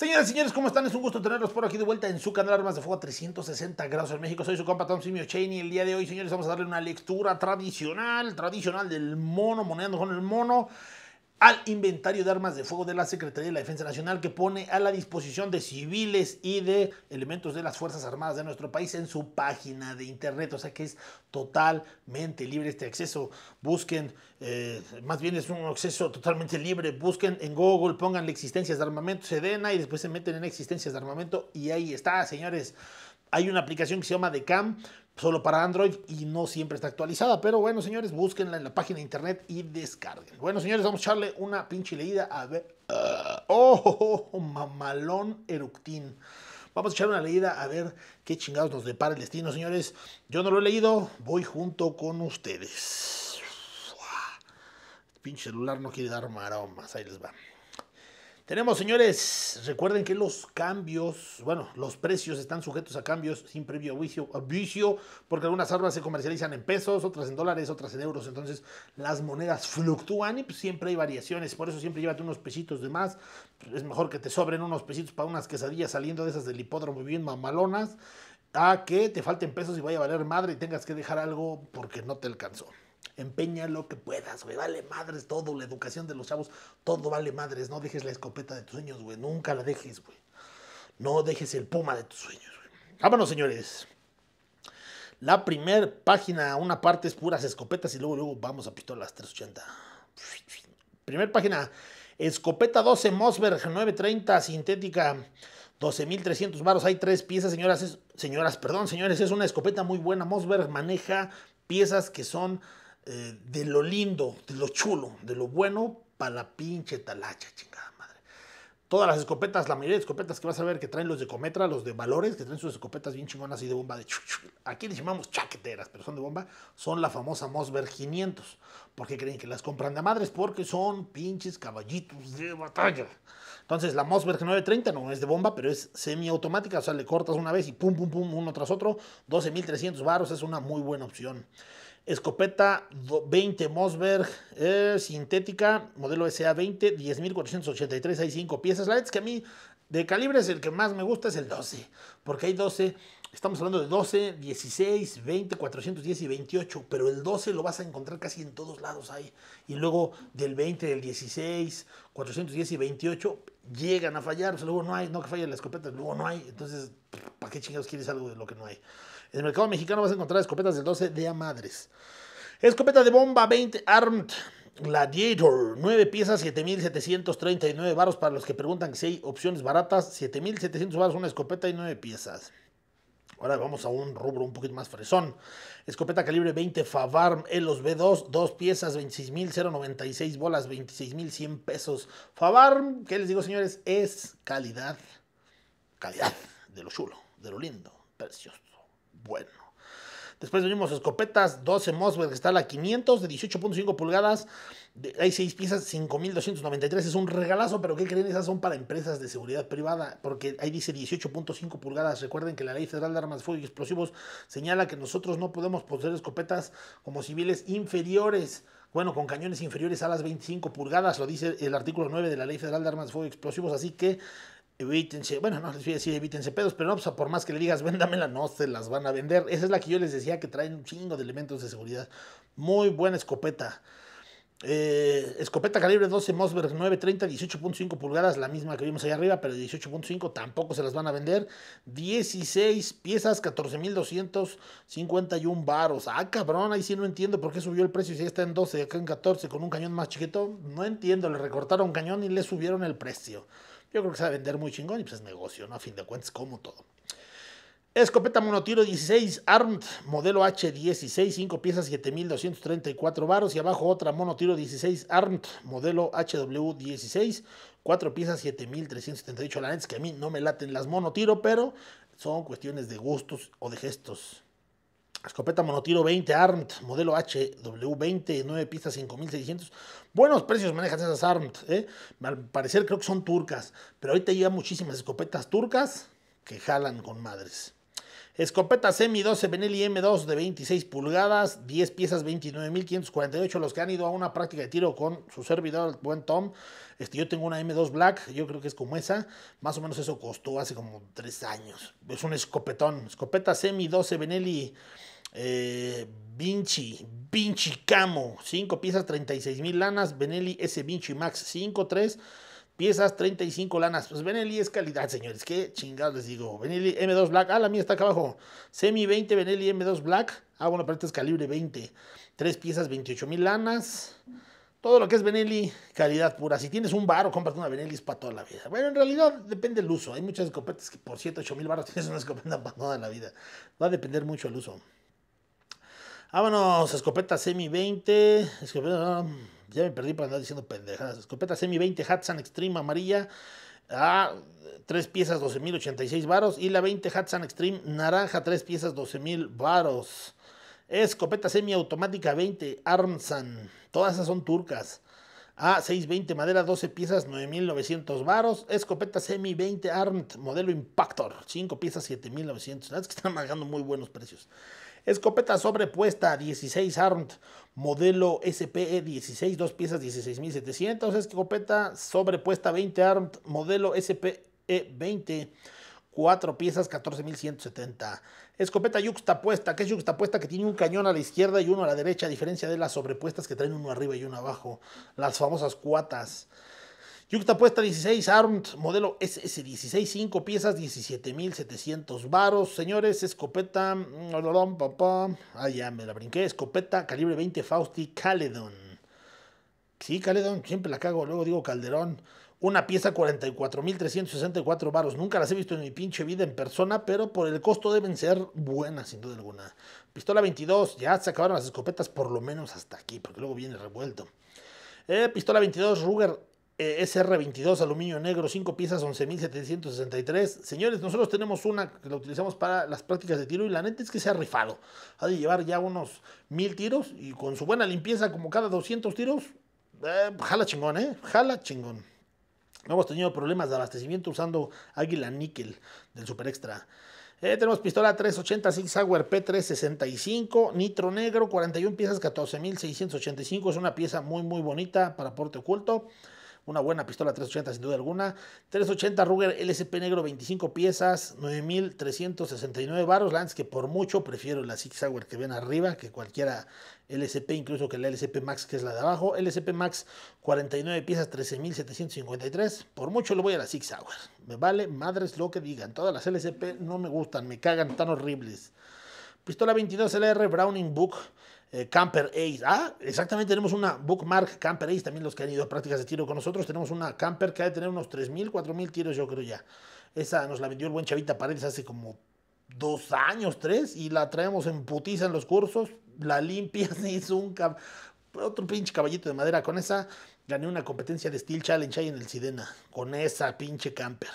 Señoras y señores, ¿cómo están? Es un gusto tenerlos por aquí de vuelta en su canal Armas de Fuego 360 grados en México. Soy su compa Tom Simio Chain y el día de hoy, señores, vamos a darle una lectura tradicional, tradicional del mono, moneando con el mono al inventario de armas de fuego de la Secretaría de la Defensa Nacional que pone a la disposición de civiles y de elementos de las Fuerzas Armadas de nuestro país en su página de internet. O sea que es totalmente libre este acceso. Busquen, eh, más bien es un acceso totalmente libre. Busquen en Google, pongan existencias de armamento Sedena y después se meten en existencias de armamento y ahí está, señores. Hay una aplicación que se llama The Cam solo para Android y no siempre está actualizada. Pero bueno, señores, búsquenla en la página de internet y descarguen. Bueno, señores, vamos a echarle una pinche leída a ver. Ah, oh, mamalón eructín. Vamos a echar una leída a ver qué chingados nos depara el destino, señores. Yo no lo he leído, voy junto con ustedes. pinche celular no quiere dar maromas, ahí les va. Tenemos, señores, recuerden que los cambios, bueno, los precios están sujetos a cambios sin previo aviso, porque algunas armas se comercializan en pesos, otras en dólares, otras en euros, entonces las monedas fluctúan y pues, siempre hay variaciones, por eso siempre llévate unos pesitos de más, es mejor que te sobren unos pesitos para unas quesadillas saliendo de esas del hipódromo bien mamalonas, a que te falten pesos y vaya a valer madre y tengas que dejar algo porque no te alcanzó empeña lo que puedas, güey, vale madres todo, la educación de los chavos, todo vale madres, no dejes la escopeta de tus sueños, güey, nunca la dejes, güey. No dejes el puma de tus sueños, güey. Vámonos, señores. La primer página, una parte es puras escopetas y luego, luego vamos a pistolas 380. Primer página, escopeta 12 Mosberg 930 sintética. 12.300 varos, hay tres piezas, señoras, señoras, perdón, señores, es una escopeta muy buena. Mosberg maneja piezas que son eh, de lo lindo, de lo chulo, de lo bueno para la pinche talacha, chingada madre. Todas las escopetas, la mayoría de escopetas que vas a ver que traen los de Cometra, los de Valores, que traen sus escopetas bien chingonas y de bomba de chuchu. Aquí les llamamos chaqueteras, pero son de bomba, son la famosa Mossberg 500. porque creen que las compran de madres? Porque son pinches caballitos de batalla. Entonces, la Mossberg 930 no es de bomba, pero es semiautomática, o sea, le cortas una vez y pum, pum, pum, uno tras otro. 12.300 varos es una muy buena opción. Escopeta 20 Mosberg eh, sintética, modelo SA20, 10.483, hay 5 piezas. La verdad es que a mí de calibres el que más me gusta es el 12, porque hay 12, estamos hablando de 12, 16, 20, 410 y 28, pero el 12 lo vas a encontrar casi en todos lados ahí. Y luego del 20, del 16, 410 y 28 llegan a fallar, luego no hay, no que fallen las escopetas, luego no hay, entonces, ¿para qué chingados quieres algo de lo que no hay? En el mercado mexicano vas a encontrar escopetas de 12 de a madres. Escopeta de bomba 20 Armed Gladiator, 9 piezas, 7.739 baros para los que preguntan si hay opciones baratas. 7.700 baros, una escopeta y 9 piezas. Ahora vamos a un rubro un poquito más fresón. Escopeta calibre 20 Favarm Elos B2, 2 piezas, 26.096 bolas, 26.100 pesos. Favarm, ¿qué les digo señores? Es calidad, calidad de lo chulo, de lo lindo, precioso bueno. Después venimos escopetas 12 Moswell, está la 500 de 18.5 pulgadas. hay 6 piezas, 5.293. Es un regalazo, pero ¿qué creen? Esas son para empresas de seguridad privada, porque ahí dice 18.5 pulgadas. Recuerden que la Ley Federal de Armas, de Fuego y Explosivos señala que nosotros no podemos poseer escopetas como civiles inferiores. Bueno, con cañones inferiores a las 25 pulgadas, lo dice el artículo 9 de la Ley Federal de Armas, de Fuego y Explosivos. Así que evítense, bueno, no les voy a decir evítense pedos, pero no, pues, por más que le digas, véndamela, no se las van a vender. Esa es la que yo les decía que traen un chingo de elementos de seguridad. Muy buena escopeta. Eh, escopeta calibre 12 Mosberg 930, 18.5 pulgadas, la misma que vimos allá arriba, pero 18.5 tampoco se las van a vender. 16 piezas, 14.251 baros Ah, cabrón, ahí sí no entiendo por qué subió el precio si está en 12 acá en 14 con un cañón más chiquito. No entiendo, le recortaron cañón y le subieron el precio. Yo creo que se va a vender muy chingón y pues es negocio, ¿no? A fin de cuentas, como todo. Escopeta monotiro 16 Armt, modelo H16, 5 piezas, 7234 varos. Y abajo otra monotiro 16 Armt, modelo HW16, 4 piezas, 7378. La que a mí no me laten las monotiro, pero son cuestiones de gustos o de gestos. Escopeta monotiro 20 ARMT, modelo HW20, 9 piezas, 5600. Buenos precios manejan esas ARMT. ¿eh? Al parecer creo que son turcas, pero ahorita llegan muchísimas escopetas turcas que jalan con madres. Escopeta Semi 12 Benelli M2 de 26 pulgadas, 10 piezas, 29.548. Los que han ido a una práctica de tiro con su servidor, el buen Tom. Este, yo tengo una M2 Black, yo creo que es como esa. Más o menos eso costó hace como 3 años. Es un escopetón. Escopeta Semi 12 Benelli eh, Vinci, Vinci Camo, 5 piezas, 36 mil lanas. Benelli S. Vinci Max, 5, 3 piezas, 35 lanas. Pues Benelli es calidad, señores. Qué chingados les digo. Benelli M2 Black. Ah, la mía está acá abajo. Semi 20 Benelli M2 Black. Ah, bueno, pero este es calibre 20. 3 piezas, 28 mil lanas. Todo lo que es Benelli, calidad pura. Si tienes un bar o una Benelli es para toda la vida. Bueno, en realidad depende el uso. Hay muchas escopetas que por 7, 8 mil baros tienes una escopeta para toda la vida. Va a depender mucho el uso. Vámonos, escopeta semi 20. ya me perdí para andar diciendo pendejadas. Escopeta semi 20 Hatsan Extreme amarilla. a tres piezas 12.086 varos. Y la 20 Hatsan Extreme naranja, tres piezas 12.000 varos. Escopeta semi automática 20 Armsan. Todas esas son turcas. A620 20 madera 12 piezas 9.900 varos. Escopeta semi 20 Armed modelo Impactor. 5 piezas 7.900. Es que están marcando muy buenos precios. Escopeta sobrepuesta 16 Armed, modelo SPE 16, dos piezas 16700. Escopeta sobrepuesta 20 Armed, modelo SPE 20. cuatro piezas, 14.170. Escopeta yuxtapuesta, que es yuxtapuesta que tiene un cañón a la izquierda y uno a la derecha, a diferencia de las sobrepuestas que traen uno arriba y uno abajo. Las famosas cuatas. Yucta puesta 16, Armed, modelo SS16, 5 piezas, 17.700 varos. Señores, escopeta, ah, ya me la brinqué, escopeta calibre 20 Fausti Caledon. Sí, Caledon, siempre la cago, luego digo Calderón. Una pieza 44.364 varos. Nunca las he visto en mi pinche vida en persona, pero por el costo deben ser buenas, sin duda alguna. Pistola 22, ya se acabaron las escopetas, por lo menos hasta aquí, porque luego viene revuelto. Eh, pistola 22 Ruger eh, SR22 aluminio negro, 5 piezas, 11.763. Señores, nosotros tenemos una que la utilizamos para las prácticas de tiro y la neta es que se ha rifado. Ha de llevar ya unos 1.000 tiros y con su buena limpieza, como cada 200 tiros, eh, jala chingón, ¿eh? Jala chingón. No hemos tenido problemas de abastecimiento usando Águila Níquel del Super Extra. tenemos pistola 380 Six Sauer P365, nitro negro, 41 piezas, 14.685. Es una pieza muy, muy bonita para porte oculto. Una buena pistola 380 sin duda alguna. 380 Ruger LSP negro 25 piezas, 9.369 baros. Lance que por mucho prefiero la Six Hour que ven arriba que cualquiera LCP. incluso que la LCP Max que es la de abajo. LCP Max 49 piezas, 13.753. Por mucho lo voy a la Six Hour. Me vale madres lo que digan. Todas las LCP no me gustan, me cagan tan horribles. Pistola 22 LR Browning Book. Eh, camper Ace. Ah, exactamente, tenemos una Bookmark Camper Ace. También los que han ido a prácticas de tiro con nosotros, tenemos una Camper que ha de tener unos 3.000, 4.000 tiros, yo creo ya. Esa nos la vendió el buen Chavita Paredes hace como dos años, tres, y la traemos en putiza en los cursos. La limpias y es un otro pinche caballito de madera. Con esa gané una competencia de Steel Challenge ahí en el Sidena. Con esa pinche camper.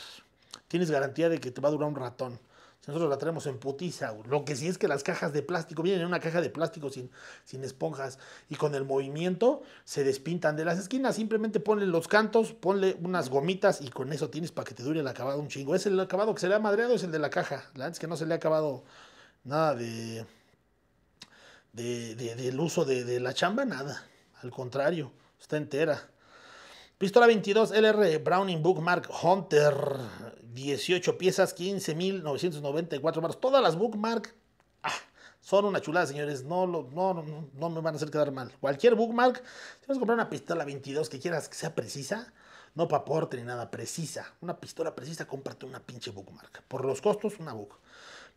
Tienes garantía de que te va a durar un ratón. Nosotros la traemos en putiza. Lo que sí es que las cajas de plástico vienen en una caja de plástico sin, sin esponjas y con el movimiento se despintan de las esquinas. Simplemente ponle los cantos, ponle unas gomitas y con eso tienes para que te dure el acabado un chingo. ¿Es el acabado que se le ha madreado? Es el de la caja. La antes que no se le ha acabado nada de, de, de del uso de la chamba, nada. Al contrario, está entera. Pistola 22 LR Browning Bookmark Hunter, 18 piezas, 15.994 barras, Todas las Bookmark ah, son una chulada, señores. No, no, no, no, me van a hacer quedar mal. Cualquier Bookmark, si vas a comprar una pistola 22 que quieras que sea precisa, no porte ni nada, precisa. Una pistola precisa, cómprate una pinche Bookmark. Por los costos, una Book.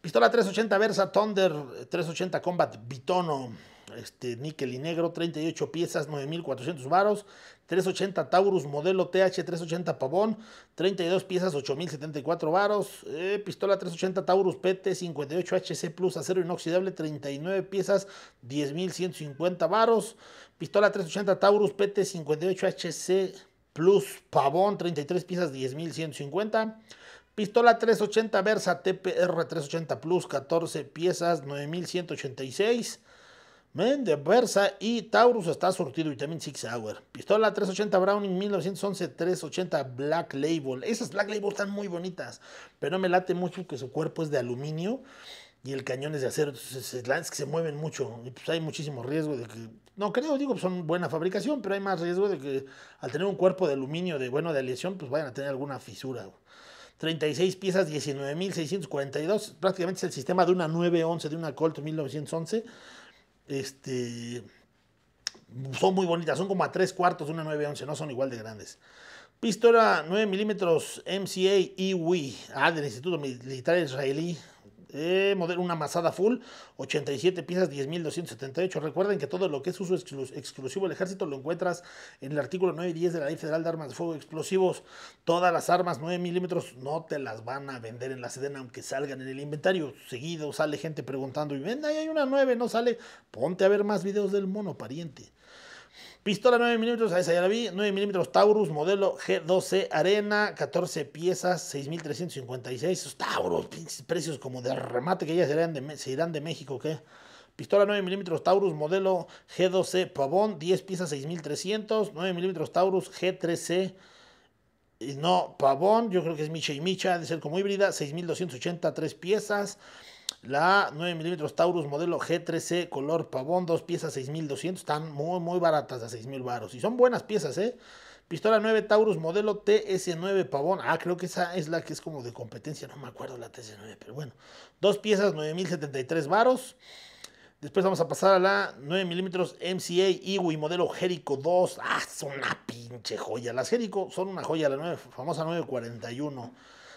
Pistola 380 Versa Thunder, 380 Combat Bitono, este, níquel y negro, 38 piezas, 9.400 varos, 380 Taurus, modelo TH380 Pavón, 32 piezas, 8.074 varos, eh, pistola 380 Taurus PT58HC Plus, acero inoxidable, 39 piezas, 10.150 varos, pistola 380 Taurus PT58HC Plus Pavón, 33 piezas, 10.150 Pistola 380 Versa TPR 380 Plus, 14 piezas, 9186. Men de Versa y Taurus está sortido y también Six Hour. Pistola 380 Browning 1911 380 Black Label. Esas Black Label están muy bonitas, pero me late mucho que su cuerpo es de aluminio y el cañón es de acero. Entonces, es que se mueven mucho y pues hay muchísimo riesgo de que. No creo, digo, son buena fabricación, pero hay más riesgo de que al tener un cuerpo de aluminio de bueno de aleación, pues vayan a tener alguna fisura. 36 piezas, 19.642. Prácticamente es el sistema de una 911, de una Colt 1911. Este, son muy bonitas, son como a tres cuartos de una 911, no son igual de grandes. Pistola 9 milímetros MCA EWI, ah, del Instituto Militar Israelí eh, modelo una masada full, 87 piezas, 10.278. Recuerden que todo lo que es uso exclusivo del ejército lo encuentras en el artículo 9 y 10 de la Ley Federal de Armas de Fuego Explosivos. Todas las armas 9 milímetros no te las van a vender en la Sedena, aunque salgan en el inventario. Seguido sale gente preguntando, y ven, ahí hay una 9, no sale. Ponte a ver más videos del mono, pariente. Pistola 9 milímetros, a esa ya la vi. 9 milímetros Taurus, modelo G12 Arena, 14 piezas, 6356. Esos Taurus, precios como de remate que ya de, se irán de México, ¿qué? Pistola 9 milímetros Taurus, modelo G12 Pavón, 10 piezas, 6300. 9 milímetros Taurus G13. No, Pavón, yo creo que es Micha y Micha, de ser como híbrida, 6280, 3 piezas. La 9 mm Taurus modelo G3C color pavón, dos piezas 6200, están muy muy baratas a 6000 varos y son buenas piezas, ¿eh? Pistola 9 Taurus modelo TS9 pavón. Ah, creo que esa es la que es como de competencia, no me acuerdo la TS9, pero bueno. Dos piezas 9073 varos. Después vamos a pasar a la 9 mm MCA Iwi modelo Jericho 2. Ah, son una pinche joya. Las Jericho son una joya, la 9, famosa 941.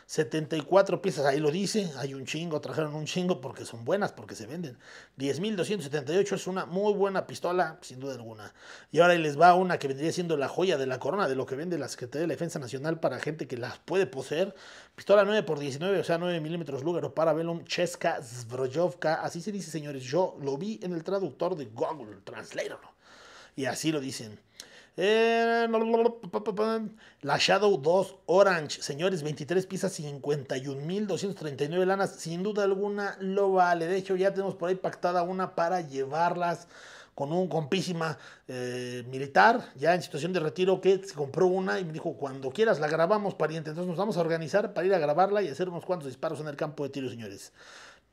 74 piezas, ahí lo dice, hay un chingo, trajeron un chingo porque son buenas, porque se venden. 10.278 es una muy buena pistola, sin duda alguna. Y ahora les va una que vendría siendo la joya de la corona de lo que vende la Secretaría de la Defensa Nacional para gente que las puede poseer. Pistola 9x19, o sea, 9 milímetros Lugaro para Cheska Zbrojovka. Así se dice, señores, yo lo vi en el traductor de Google, translator Y así lo dicen. Eh, la Shadow 2 Orange, señores, 23 piezas, 51.239 lanas. Sin duda alguna lo vale. De hecho, ya tenemos por ahí pactada una para llevarlas con un compísima eh, militar, ya en situación de retiro, que se compró una y me dijo, cuando quieras la grabamos, pariente. Entonces nos vamos a organizar para ir a grabarla y hacer unos cuantos disparos en el campo de tiro, señores.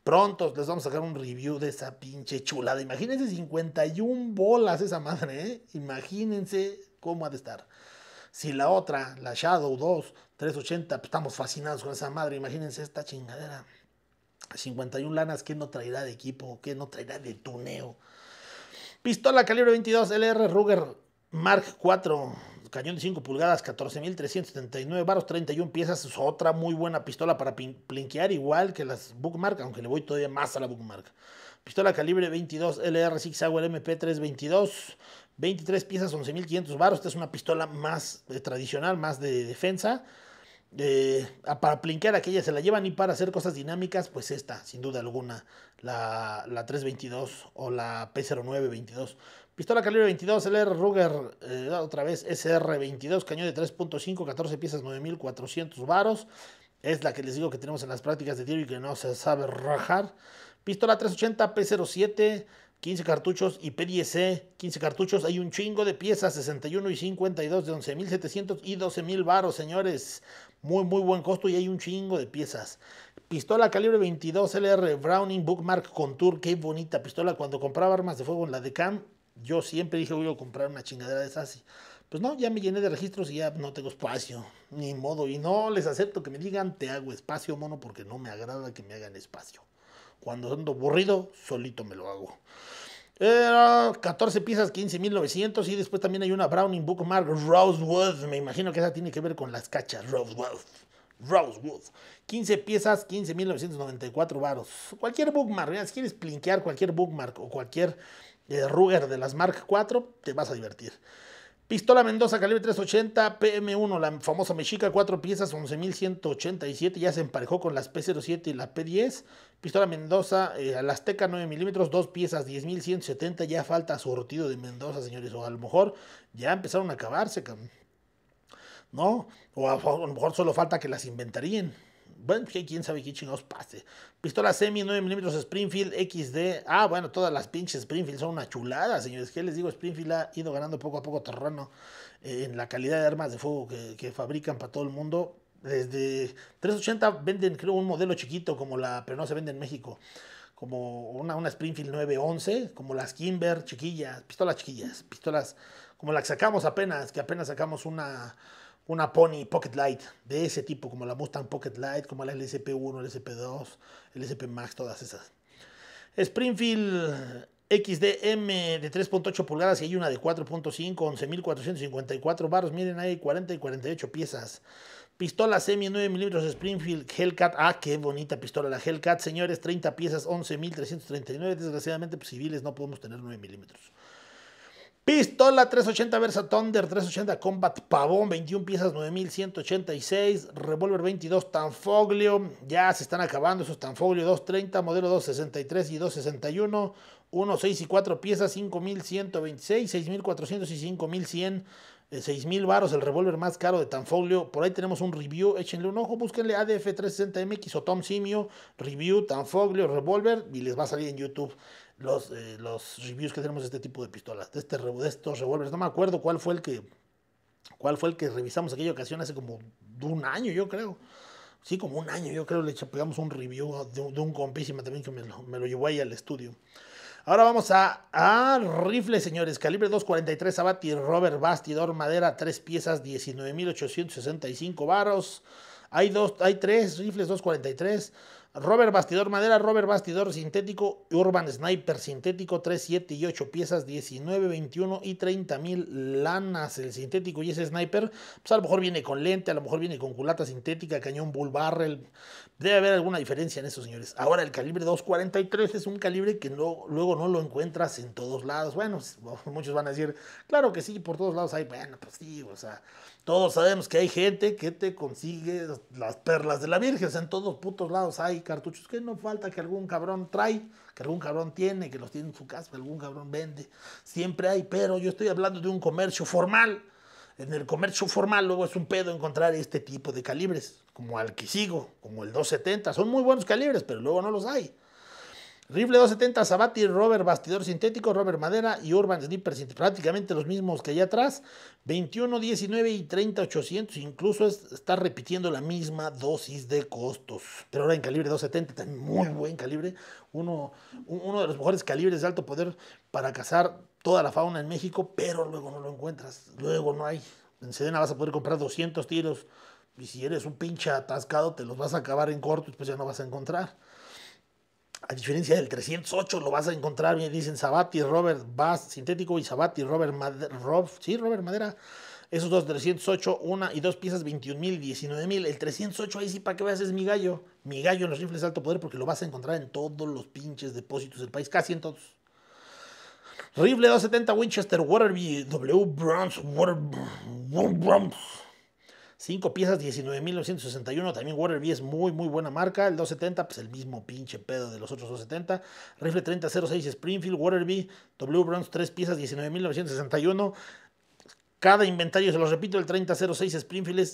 Pronto les vamos a sacar un review de esa pinche chulada. Imagínense 51 bolas esa madre, ¿eh? Imagínense cómo ha de estar. Si la otra, la Shadow 2, 380, pues, estamos fascinados con esa madre. Imagínense esta chingadera. 51 lanas, ¿qué no traerá de equipo? ¿Qué no traerá de tuneo? Pistola calibre 22 LR Ruger Mark 4 cañón de 5 pulgadas, 14.379 baros, 31 piezas. Es otra muy buena pistola para plinquear, igual que las Bookmark, aunque le voy todavía más a la Bookmark. Pistola calibre 22 LR 6 Hour MP322, 23 piezas, 11.500 baros. Esta es una pistola más eh, tradicional, más de defensa. Eh, para plinquear aquella se la llevan y para hacer cosas dinámicas, pues esta, sin duda alguna, la, 322 o la P0922. Pistola calibre 22, LR Ruger, eh, ah, otra vez SR22, cañón de 3.5, 14 piezas, 9400 varos. Es la que les digo que tenemos en las prácticas de tiro y que no se sabe rajar. Pistola 380 P07, 15 cartuchos y PDC, 15 cartuchos. Hay un chingo de piezas, 61 y 52 de 11.700 y 12.000 varos, señores. Muy, muy buen costo y hay un chingo de piezas. Pistola calibre 22 LR Browning Bookmark Contour. Qué bonita pistola. Cuando compraba armas de fuego en la de yo siempre dije voy a comprar una chingadera de esas. Pues no, ya me llené de registros y ya no tengo espacio. Ni modo. Y no les acepto que me digan te hago espacio, mono, porque no me agrada que me hagan espacio. Cuando ando aburrido, solito me lo hago. 14 piezas, 15.900. Y después también hay una Browning Bookmark Rosewood. Me imagino que esa tiene que ver con las cachas. Rosewood. Rosewood. 15 piezas, 15.994 varos. Cualquier bookmark. si quieres plinquear cualquier bookmark o cualquier eh, Ruger de las Mark 4, te vas a divertir. Pistola Mendoza calibre 380 PM1, la famosa Mexica, 4 piezas, 11.187. Ya se emparejó con las P07 y la P10. Pistola Mendoza, eh, Azteca 9 milímetros, dos piezas, 10.170. Ya falta su rotido de Mendoza, señores. O a lo mejor ya empezaron a acabarse, ¿no? O a, lo mejor solo falta que las inventarían. Bueno, pues, quién sabe qué chingados pase. Pistola semi 9 milímetros Springfield XD. Ah, bueno, todas las pinches Springfield son una chulada, señores. ¿Qué les digo? Springfield ha ido ganando poco a poco terreno eh, en la calidad de armas de fuego que fabrican para todo el mundo. Desde 380 venden, creo, un modelo chiquito como la, pero no se vende en México. Como una, una Springfield 911, como las Kimber chiquillas, pistolas chiquillas, pistolas como la que sacamos apenas, que apenas sacamos una, una Pony Pocket Light de ese tipo, como la Mustang Pocket Light, como la LSP1, LSP2, LSP Max, todas esas. Springfield XDM de 3.8 pulgadas y hay una de 4.5, 11.454 barros Miren, hay 40 y 48 piezas. Pistola semi 9 mm Springfield Hellcat. Ah, qué bonita pistola la Hellcat, señores. 30 piezas, 11.339. Desgraciadamente, pues, civiles no podemos tener 9 milímetros. Pistola 380 Versa Thunder, 380 Combat Pavón, 21 piezas, 9186. Revolver 22 Tanfoglio. Ya se están acabando esos Tanfoglio 230, modelo 263 y 261. 1, 6 y 4 piezas, 5126, 6400 y 5100. 6000 mil varos, el revólver más caro de Tanfoglio, Por ahí tenemos un review, échenle un ojo, búsquenle ADF360MX o Tom Simio, review, Tanfoglio, revólver, y les va a salir en YouTube los, eh, los reviews que tenemos de este tipo de pistolas, de, este, de estos revólveres. No me acuerdo cuál fue el que cuál fue el que revisamos aquella ocasión hace como un año, yo creo. Sí, como un año, yo creo, le pegamos un review de, un compísima también que me lo, me lo llevó ahí al estudio. Ahora vamos a, rifles, señores. Calibre 243 Abati Robert Bastidor Madera, tres piezas, 19.865 varos. Hay, dos, hay tres rifles 243. Robert Bastidor Madera, Robert Bastidor Sintético, Urban Sniper Sintético, 3, 7 y 8 piezas, 19, 21 y 30 mil lanas el sintético y ese sniper, pues a lo mejor viene con lente, a lo mejor viene con culata sintética, cañón bull barrel, debe haber alguna diferencia en eso señores. Ahora el calibre 243 es un calibre que no, luego no lo encuentras en todos lados, bueno, muchos van a decir, claro que sí, por todos lados hay, bueno, pues sí, o sea... Todos sabemos que hay gente que te consigue las perlas de la Virgen. En todos putos lados hay cartuchos que no falta que algún cabrón trae, que algún cabrón tiene, que los tiene en su casa, que algún cabrón vende. Siempre hay, pero yo estoy hablando de un comercio formal. En el comercio formal luego es un pedo encontrar este tipo de calibres, como al que sigo, como el 270. Son muy buenos calibres, pero luego no los hay. Rifle 270, Sabati, Robert Bastidor Sintético, Robert Madera y Urban Sniper, prácticamente los mismos que allá atrás. 21, 19 y 30, 800. Incluso es, está repitiendo la misma dosis de costos. Pero ahora en calibre 270, también muy buen calibre. Uno, uno de los mejores calibres de alto poder para cazar toda la fauna en México, pero luego no lo encuentras. Luego no hay. En Sedena vas a poder comprar 200 tiros. Y si eres un pinche atascado, te los vas a acabar en corto y después ya no vas a encontrar. A diferencia del 308, lo vas a encontrar, dicen Sabati, Robert Bass, sintético, y Sabati, Robert, Madera, Rob, sí, Robert Madera. Esos dos, 308, una y dos piezas, 21 mil, 19 mil. El 308, ahí sí, para que veas, es mi gallo. Mi gallo en los rifles de alto poder, porque lo vas a encontrar en todos los pinches depósitos del país, casi en todos. Rifle 270 Winchester Waterby W. Bronze 5 piezas, 19.961. También Waterby es muy, muy buena marca. El 270, pues el mismo pinche pedo de los otros 270. Rifle 3006 Springfield, Waterby, W 3 piezas, 19.961. Cada inventario, se los repito, el 3006 Springfield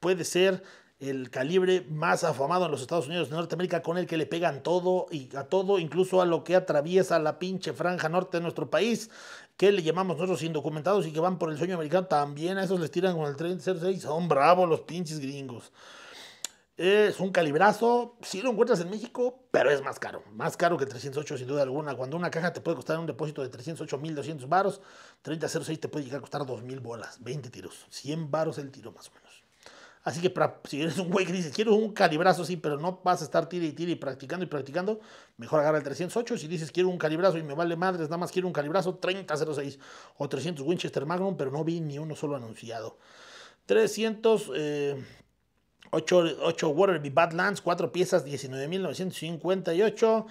puede ser el calibre más afamado en los Estados Unidos de Norteamérica, con el que le pegan todo y a todo, incluso a lo que atraviesa la pinche franja norte de nuestro país que le llamamos nosotros indocumentados y que van por el sueño americano, también a esos les tiran con el 3006. Son bravos los pinches gringos. Es un calibrazo, si lo encuentras en México, pero es más caro. Más caro que 308, sin duda alguna. Cuando una caja te puede costar un depósito de 308.200 varos, 3006 te puede llegar a costar 2.000 bolas, 20 tiros. 100 varos el tiro más o menos. Así que si eres un güey que dices, quiero un calibrazo, sí, pero no vas a estar tira y tira y practicando y practicando, mejor agarra el 308. Si dices, quiero un calibrazo y me vale madres, nada más quiero un calibrazo 3006 o 300 Winchester Magnum, pero no vi ni uno solo anunciado. 300... 8 Waterby Badlands, 4 piezas, 19.958.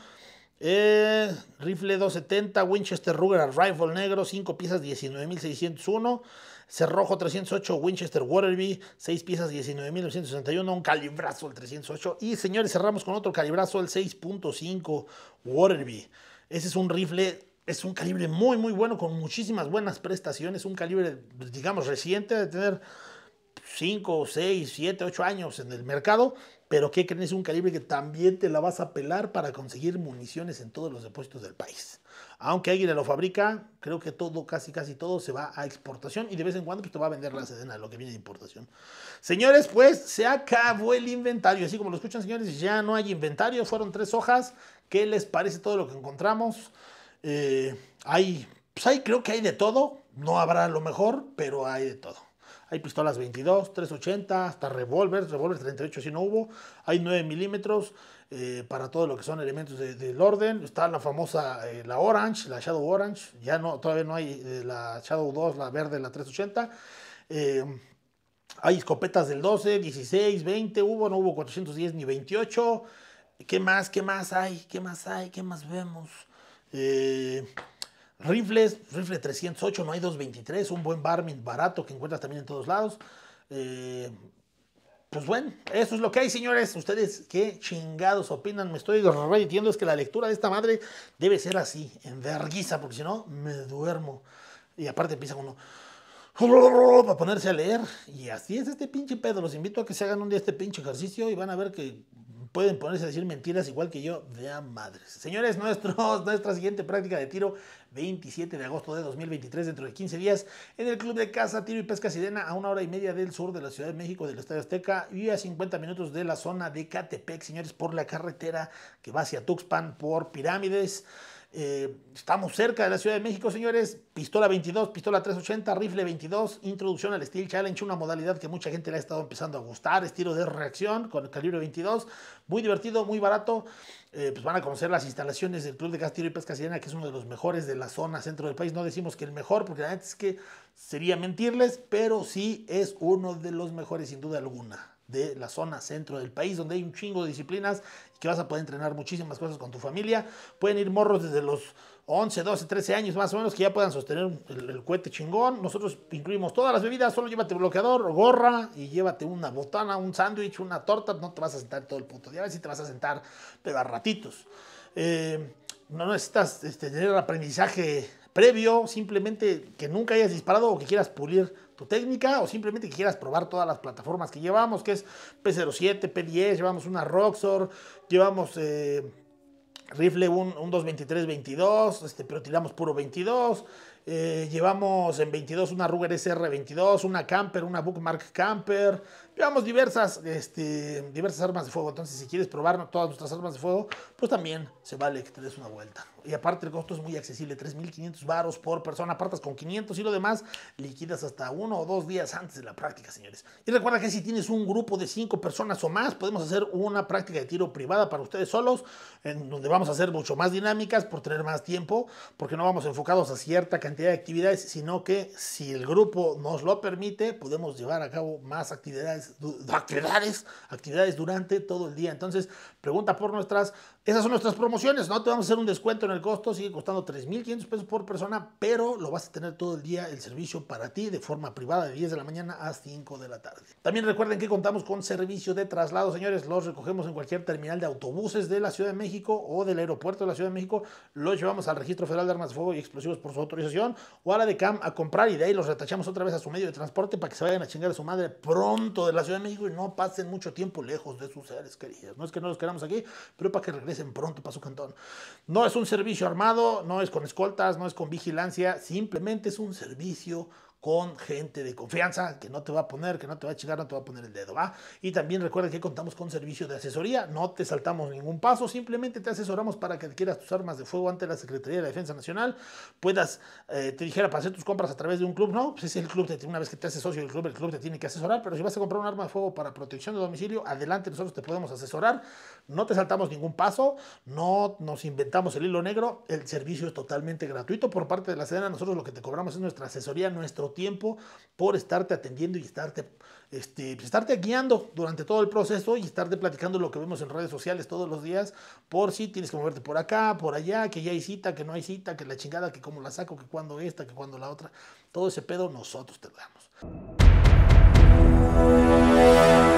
Eh, rifle 270, Winchester Ruger Rifle Negro, 5 piezas 19.601. Cerrojo 308, Winchester Waterby, 6 piezas 19.961, un calibrazo el 308. Y señores, cerramos con otro calibrazo, el 6.5 Waterby. Ese es un rifle, es un calibre muy, muy bueno, con muchísimas buenas prestaciones. Un calibre, digamos, reciente, de tener 5, 6, 7, 8 años en el mercado pero ¿qué creen? Es un calibre que también te la vas a pelar para conseguir municiones en todos los depósitos del país. Aunque alguien lo fabrica, creo que todo, casi casi todo se va a exportación y de vez en cuando pues, te va a vender la sedena, lo que viene de importación. Señores, pues se acabó el inventario. Así como lo escuchan, señores, ya no hay inventario. Fueron tres hojas. ¿Qué les parece todo lo que encontramos? Eh, hay, pues hay, creo que hay de todo. No habrá lo mejor, pero hay de todo. Hay pistolas 22, 380, hasta revólveres, revólveres 38 si no hubo. Hay 9 milímetros eh, para todo lo que son elementos del orden. Está la famosa, eh, la Orange, la Shadow Orange. Ya no, todavía no hay eh, la Shadow 2, la verde, la 380. hay escopetas del 12, 16, 20, hubo, no hubo 410 ni 28. ¿Qué más? ¿Qué más hay? ¿Qué más hay? ¿Qué más vemos? Eh, Rifles, rifle 308, no hay 223, un buen Barmin barato que encuentras también en todos lados. Eh, pues bueno, eso es lo que hay, señores. Ustedes, qué chingados opinan. Me estoy reitiendo, es que la lectura de esta madre debe ser así, en verguiza, porque si no, me duermo. Y aparte empieza uno para ponerse a leer. Y así es este pinche pedo. Los invito a que se hagan un día este pinche ejercicio y van a ver que pueden ponerse a decir mentiras igual que yo, de madres. Señores, nuestros, nuestra siguiente práctica de tiro, 27 de agosto de 2023, dentro de 15 días, en el Club de Casa Tiro y Pesca Sirena, a una hora y media del sur de la Ciudad de México, del Estadio Azteca, y a 50 minutos de la zona de Catepec, señores, por la carretera que va hacia Tuxpan por Pirámides. Eh, estamos cerca de la Ciudad de México, señores. Pistola 22, pistola 380, rifle 22, introducción al Steel Challenge, una modalidad que mucha gente le ha estado empezando a gustar, estilo de reacción con el calibre 22. Muy divertido, muy barato. Eh, pues van a conocer las instalaciones del Club de Castillo y Pesca Sirena, que es uno de los mejores de la zona centro del país. No decimos que el mejor, porque la verdad es que sería mentirles, pero sí es uno de los mejores, sin duda alguna, de la zona centro del país, donde hay un chingo de disciplinas y que vas a poder entrenar muchísimas cosas con tu familia. Pueden ir morros desde los 11, 12, 13 años más o menos que ya puedan sostener el, cohete chingón. Nosotros incluimos todas las bebidas, solo llévate bloqueador, gorra y llévate una botana, un sándwich, una torta. No te vas a sentar todo el puto día, a ver si te vas a sentar, pero ratitos. Eh, no necesitas este, tener aprendizaje previo, simplemente que nunca hayas disparado o que quieras pulir tu técnica o simplemente que quieras probar todas las plataformas que llevamos, que es P07, P10, llevamos una Roxor, llevamos... Eh, rifle un, un 2.23-22, este, pero tiramos puro 22. Eh, llevamos en 22 una Ruger SR22, una Camper, una Bookmark Camper, Llevamos diversas, este, diversas armas de fuego, entonces si quieres probar todas nuestras armas de fuego, pues también se vale que te des una vuelta. Y aparte el costo es muy accesible, 3.500 varos por persona, apartas con 500 y lo demás liquidas hasta uno o dos días antes de la práctica, señores. Y recuerda que si tienes un grupo de cinco personas o más, podemos hacer una práctica de tiro privada para ustedes solos, en donde vamos a hacer mucho más dinámicas por tener más tiempo, porque no vamos enfocados a cierta cantidad de actividades, sino que si el grupo nos lo permite, podemos llevar a cabo más actividades actividades, durante todo el día. Entonces, pregunta por nuestras esas son nuestras promociones, ¿no? Te vamos a hacer un descuento en el costo, sigue costando 3.500 pesos por persona, pero lo vas a tener todo el día el servicio para ti de forma privada de 10 de la mañana a 5 de la tarde. También recuerden que contamos con servicio de traslado, señores, los recogemos en cualquier terminal de autobuses de la Ciudad de México o del aeropuerto de la Ciudad de México, los llevamos al Registro Federal de Armas de Fuego y Explosivos por su autorización o a la de CAM a comprar y de ahí los retachamos otra vez a su medio de transporte para que se vayan a chingar a su madre pronto de la Ciudad de México y no pasen mucho tiempo lejos de sus seres queridos. No es que no los queramos aquí, pero para que regresen en pronto para su cantón. No es un servicio armado, no es con escoltas, no es con vigilancia, simplemente es un servicio con gente de confianza que no te va a poner, que no te va a chingar, no te va a poner el dedo, ¿va? Y también recuerda que contamos con servicio de asesoría, no te saltamos ningún paso, simplemente te asesoramos para que adquieras tus armas de fuego ante la Secretaría de la Defensa Nacional, puedas, eh, te dijera, para hacer tus compras a través de un club, no, pues es el club, te, una vez que te haces socio del club, el club te tiene que asesorar, pero si vas a comprar un arma de fuego para protección de domicilio, adelante, nosotros te podemos asesorar, no te saltamos ningún paso, no nos inventamos el hilo negro, el servicio es totalmente gratuito por parte de la Sedena, nosotros lo que te cobramos es nuestra asesoría, nuestro tiempo por estarte atendiendo y estarte, este, pues, estarte guiando durante todo el proceso y estarte platicando lo que vemos en redes sociales todos los días, por si tienes que moverte por acá, por allá, que ya hay cita, que no hay cita, que la chingada, que cómo la saco, que cuando esta, que cuando la otra. Todo ese pedo nosotros te lo damos.